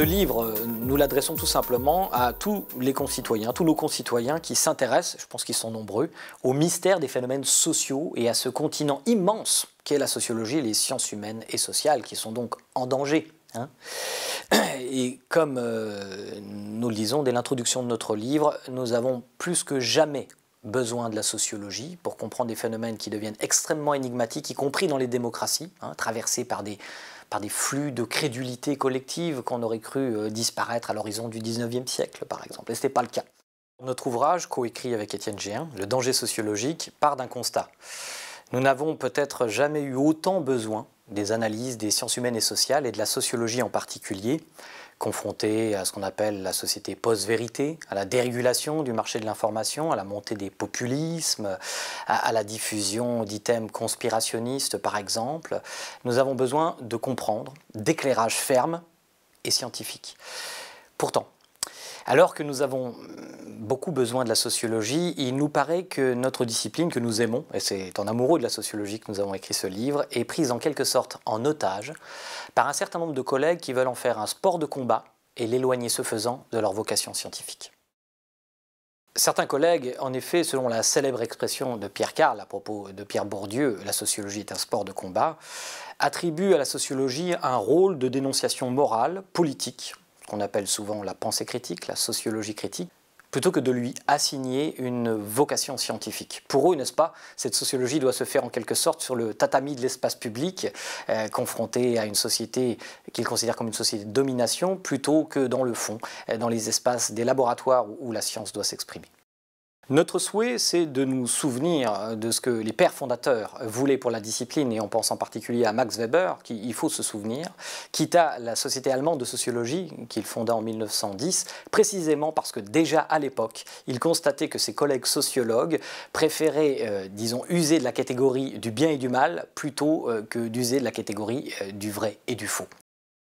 Ce livre, euh, nous l'adressons tout simplement à tous les concitoyens, tous nos concitoyens qui s'intéressent, je pense qu'ils sont nombreux, au mystère des phénomènes sociaux et à ce continent immense qu'est la sociologie et les sciences humaines et sociales, qui sont donc en danger. Hein. et comme euh, nous le disons dès l'introduction de notre livre, nous avons plus que jamais besoin de la sociologie pour comprendre des phénomènes qui deviennent extrêmement énigmatiques, y compris dans les démocraties, hein, traversées traversés par des, par des flux de crédulité collective qu'on aurait cru euh, disparaître à l'horizon du 19e siècle, par exemple. Et ce pas le cas. Notre ouvrage, coécrit avec Étienne Géin, Le danger sociologique, part d'un constat. Nous n'avons peut-être jamais eu autant besoin des analyses des sciences humaines et sociales et de la sociologie en particulier confrontés à ce qu'on appelle la société post-vérité, à la dérégulation du marché de l'information, à la montée des populismes, à, la diffusion d'items conspirationnistes par exemple. Nous avons besoin de comprendre, d'éclairage ferme et scientifique. Pourtant, alors que nous avons beaucoup besoin de la sociologie, il nous paraît que notre discipline que nous aimons, et c'est en amoureux de la sociologie que nous avons écrit ce livre, est prise en quelque sorte en otage par un certain nombre de collègues qui veulent en faire un sport de combat et l'éloigner ce faisant de leur vocation scientifique. Certains collègues, en effet, selon la célèbre expression de Pierre Karl à propos de Pierre Bourdieu, la sociologie est un sport de combat, attribuent à la sociologie un rôle de dénonciation morale, politique, qu'on appelle souvent la pensée critique, la sociologie critique, plutôt que de lui assigner une vocation scientifique. Pour eux, n'est-ce pas, cette sociologie doit se faire en quelque sorte sur le tatami de l'espace public, euh, confronté à une société qu'ils considèrent comme une société de domination, plutôt que dans le fond, euh, dans les espaces des laboratoires où la science doit s'exprimer. Notre souhait, c'est de nous souvenir de ce que les pères fondateurs voulaient pour la discipline, et on pense en particulier à Max Weber, qui, il faut se souvenir, quitta la Société allemande de sociologie, qu'il fonda en 1910, précisément parce que déjà à l'époque, il constatait que ses collègues sociologues préféraient, euh, disons, user de la catégorie du bien et du mal plutôt euh, que d'user de la catégorie euh, du vrai et du faux.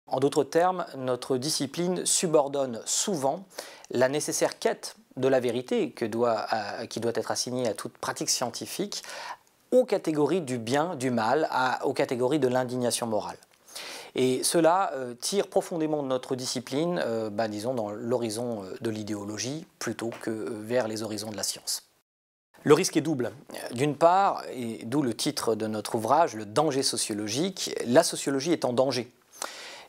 En d'autres termes, notre discipline subordonne souvent la nécessaire quête de la vérité que doit, qui doit être assignée à toute pratique scientifique aux catégories du bien, du mal, aux catégories de l'indignation morale. Et cela euh, tire profondément de notre discipline, euh, bah, disons, dans l'horizon euh, de l'idéologie plutôt que vers les horizons de la science. Le risque est double. D'une part, et d'où le titre de notre ouvrage, le danger sociologique, la sociologie est en danger.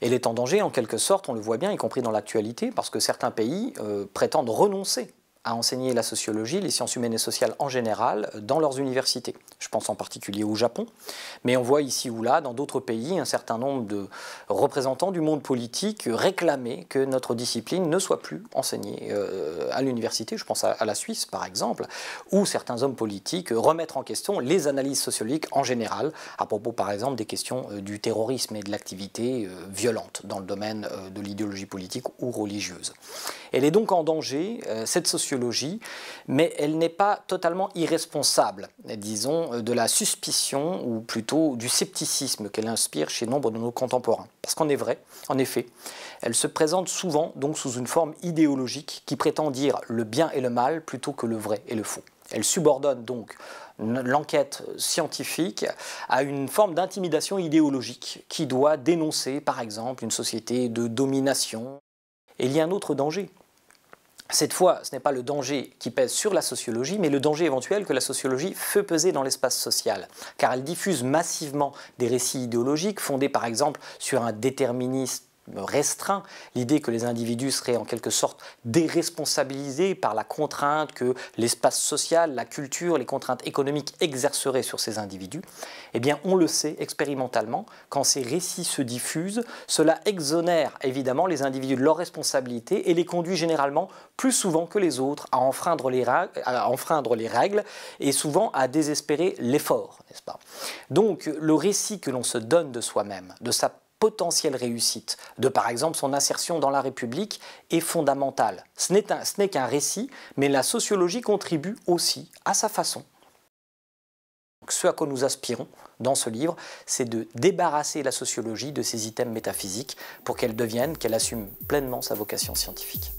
Elle est en danger en quelque sorte, on le voit bien, y compris dans l'actualité, parce que certains pays prétendent renoncer à enseigner la sociologie, les sciences humaines et sociales en général, dans leurs universités. Je pense en particulier au Japon, mais on voit ici ou là, dans d'autres pays, un certain nombre de représentants du monde politique réclamer que notre discipline ne soit plus enseignée euh, à l'université. Je pense à la Suisse, par exemple, où certains hommes politiques remettent en question les analyses sociologiques en général, à propos, par exemple, des questions euh, du terrorisme et de l'activité euh, violente dans le domaine de l'idéologie politique ou religieuse. Elle est donc en danger, cette sociologie mais elle n'est pas totalement irresponsable, disons, de la suspicion ou plutôt du scepticisme qu'elle inspire chez nombre de nos contemporains. Parce qu'en est vrai, en effet, elle se présente souvent donc sous une forme idéologique qui prétend dire le bien et le mal plutôt que le vrai et le faux. Elle subordonne donc l'enquête scientifique à une forme d'intimidation idéologique qui doit dénoncer par exemple une société de domination. Et il y a un autre danger, cette fois, ce n'est pas le danger qui pèse sur la sociologie, mais le danger éventuel que la sociologie fait peser dans l'espace social, car elle diffuse massivement des récits idéologiques fondés par exemple sur un déterminisme restreint l'idée que les individus seraient en quelque sorte déresponsabilisés par la contrainte que l'espace social, la culture, les contraintes économiques exerceraient sur ces individus, eh bien on le sait expérimentalement, quand ces récits se diffusent, cela exonère évidemment les individus de leurs responsabilités et les conduit généralement plus souvent que les autres à enfreindre les, à enfreindre les règles et souvent à désespérer l'effort, n'est-ce pas Donc le récit que l'on se donne de soi-même, de sa potentielle réussite de par exemple son insertion dans la République est fondamentale. Ce n'est qu'un récit, mais la sociologie contribue aussi à sa façon. ce à quoi nous aspirons dans ce livre, c'est de débarrasser la sociologie de ses items métaphysiques pour qu'elle devienne, qu'elle assume pleinement sa vocation scientifique.